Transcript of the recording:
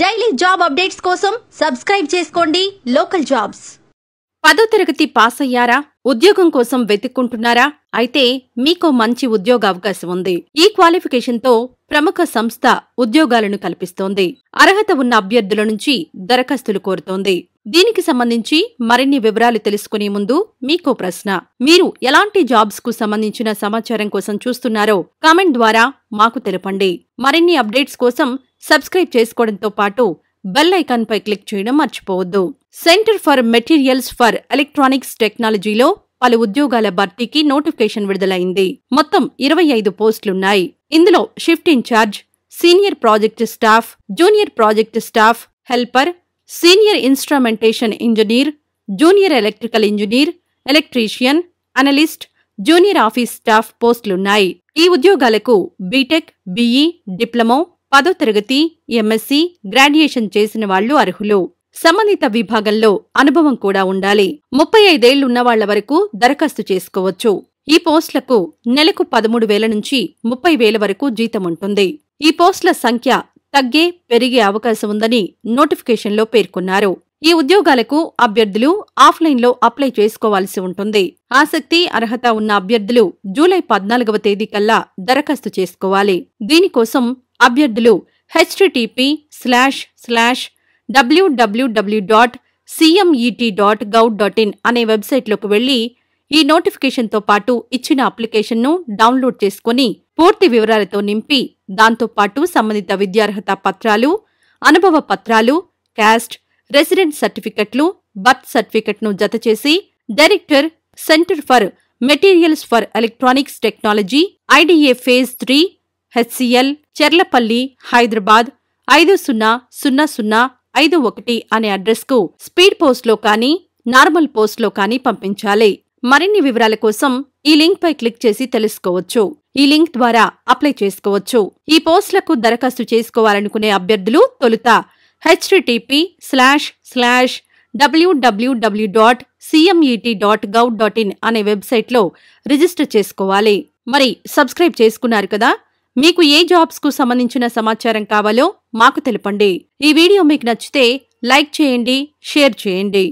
daily job updates కోసం subscribe చేసుకోండి local jobs పదో తరగతి పాస్ అయ్యారా ఉద్యోగం కోసం వెతుక్కుంటున్నారా అయితే మీకు మంచి ఉద్యోగ అవకాశం ఉంది ఈ క్వాలిఫికేషన్తో ప్రముఖ సంస్థ ఉద్యోగాలను కల్పిస్తోంది అర్హత ఉన్న అభ్యర్థుల నుంచి దరఖాస్తులు కోరుతోంది దీనికి సంబంధించి మరిన్ని వివరాలు తెలుసుకునే ముందు మీకో ప్రశ్న మీరు ఎలాంటి జాబ్స్ కు సంబంధించిన సమాచారం కోసం చూస్తున్నారో కామెంట్ ద్వారా మాకు తెలపండి మరిన్ని అప్డేట్స్ కోసం సబ్స్క్రైబ్ చేసుకోవడంతో పాటు బెల్ పై క్లిక్ చేయడం మర్చిపోవద్దు centre for materials for electronics టెక్నాలజీలో పలు ఉద్యోగాల భర్తీకి నోటిఫికేషన్ విడుదలైంది మొత్తం ఇరవై ఐదు పోస్టులున్నాయి ఇందులో shift in charge senior project staff junior project staff helper senior instrumentation engineer junior electrical engineer electrician analyst junior office staff పోస్టులున్నాయి ఈ ఉద్యోగాలకు బీటెక్ బీఈ డిప్లొమో పదో తరగతి ఎంఎస్సి గ్రాడ్యుయేషన్ చేసిన వాళ్లు అర్హులు సంబంధిత విభాగంలో అనుభవం కూడా ఉండాలి ముప్పై ఐదేళ్లున్న వాళ్ల వరకు దరఖాస్తు చేసుకోవచ్చు ఈ పోస్టులకు నెలకు పదమూడు వేల నుంచి ముప్పై వేల వరకు జీతం ఉంటుంది ఈ పోస్టుల సంఖ్య తగ్గే పెరిగే అవకాశం ఉందని నోటిఫికేషన్లో పేర్కొన్నారు ఈ ఉద్యోగాలకు అభ్యర్థులు ఆఫ్లైన్లో అప్లై చేసుకోవాల్సి ఉంటుంది ఆసక్తి అర్హత ఉన్న అభ్యర్థులు జూలై పద్నాలుగవ తేదీ కల్లా దరఖాస్తు చేసుకోవాలి దీనికోసం అభ్యర్థులు HTTP slash slash WWW dot CMET dot gov dot in అనే వెబ్సైట్లోకి వెళ్లి ఈ నోటిఫికేషన్తో పాటు ఇచ్చిన అప్లికేషన్ను డౌన్లోడ్ చేసుకుని పూర్తి వివరాలతో నింపి దాంతోపాటు సంబంధిత విద్యార్హత పత్రాలు అనుభవ పత్రాలు క్యాస్ట్ రెసిడెంట్ సర్టిఫికెట్లు బర్త్ సర్టిఫికెట్ను జతచేసి director centre for materials for electronics technology IDA phase three HCL Cherlapalli Hyderabad ఐదు సున్నా సున్నా సున్నా ఐదు ఒకటి అనే అడ్రస్కు స్పీడ్ పోస్ట్లో కానీ నార్మల్ పోస్ట్లో కానీ పంపించాలి మరిన్ని వివరాల కోసం ఈ లింక్పై క్లిక్ చేసి తెలుసుకోవచ్చు ఈ లింక్ ద్వారా అప్లై చేసుకోవచ్చు ఈ పోస్టులకు దరఖాస్తు చేసుకోవాలనుకునే అభ్యర్థులు తొలుత HTTP slash slash WWW dot CMET dot gov dot in అనే వెబ్సైట్లో రిజిస్టర్ చేసుకోవాలి మరి సబ్స్క్రైబ్ చేసుకున్నారు కదా మీకు ఏ జాబ్స్కు సంబంధించిన సమాచారం కావాలో మాకు తెలపండి ఈ వీడియో మీకు నచ్చితే లైక్ చేయండి షేర్ చేయండి